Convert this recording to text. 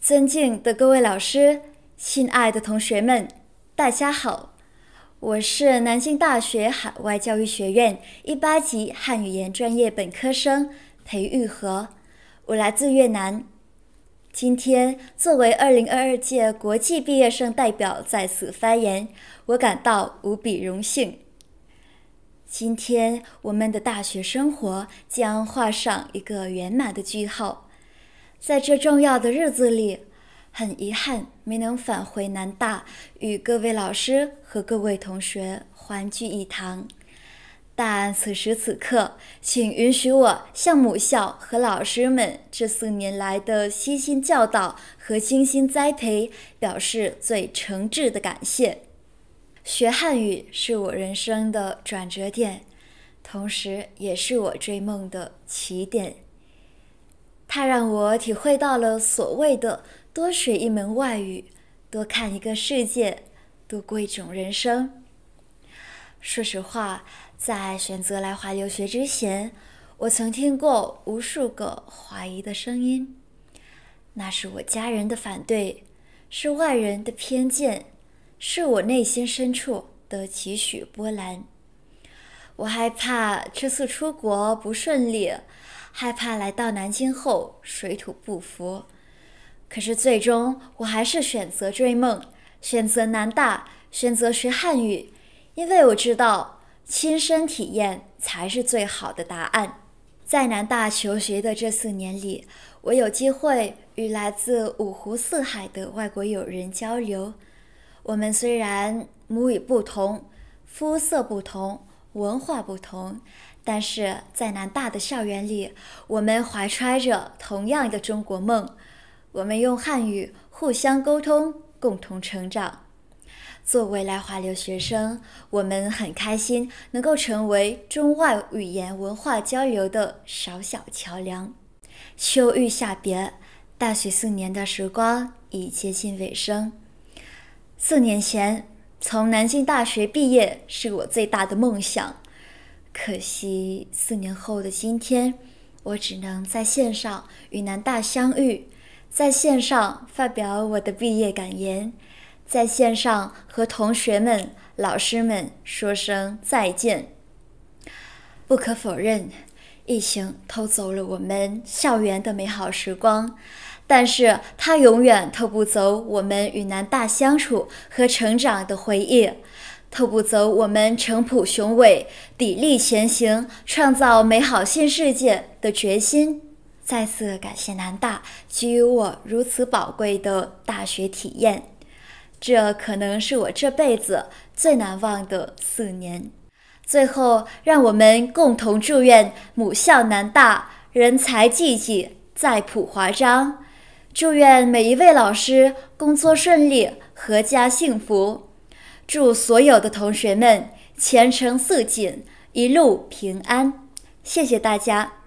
尊敬的各位老师，亲爱的同学们，大家好！我是南京大学海外教育学院一八级汉语言专业本科生裴玉和，我来自越南。今天作为二零二二届国际毕业生代表在此发言，我感到无比荣幸。今天我们的大学生活将画上一个圆满的句号。在这重要的日子里，很遗憾没能返回南大与各位老师和各位同学欢聚一堂。但此时此刻，请允许我向母校和老师们这四年来的悉心教导和精心栽培表示最诚挚的感谢。学汉语是我人生的转折点，同时也是我追梦的起点。它让我体会到了所谓的“多学一门外语，多看一个世界，多过一种人生”。说实话，在选择来华留学之前，我曾听过无数个怀疑的声音，那是我家人的反对，是外人的偏见，是我内心深处的几许波澜。我害怕这次出国不顺利。害怕来到南京后水土不服，可是最终我还是选择追梦，选择南大，选择学汉语，因为我知道亲身体验才是最好的答案。在南大求学的这四年里，我有机会与来自五湖四海的外国友人交流。我们虽然母语不同，肤色不同。文化不同，但是在南大的校园里，我们怀揣着同样的中国梦，我们用汉语互相沟通，共同成长。作为来华留学生，我们很开心能够成为中外语言文化交流的小小桥梁。秋玉下别，大学四年的时光已接近尾声。四年前。从南京大学毕业是我最大的梦想，可惜四年后的今天，我只能在线上与南大相遇，在线上发表我的毕业感言，在线上和同学们、老师们说声再见。不可否认，疫情偷走了我们校园的美好时光。但是它永远偷不走我们与南大相处和成长的回忆，偷不走我们诚朴雄伟、砥砺前行、创造美好新世界的决心。再次感谢南大给予我如此宝贵的大学体验，这可能是我这辈子最难忘的四年。最后，让我们共同祝愿母校南大人才济济，在普华章。祝愿每一位老师工作顺利，阖家幸福。祝所有的同学们前程似锦，一路平安。谢谢大家。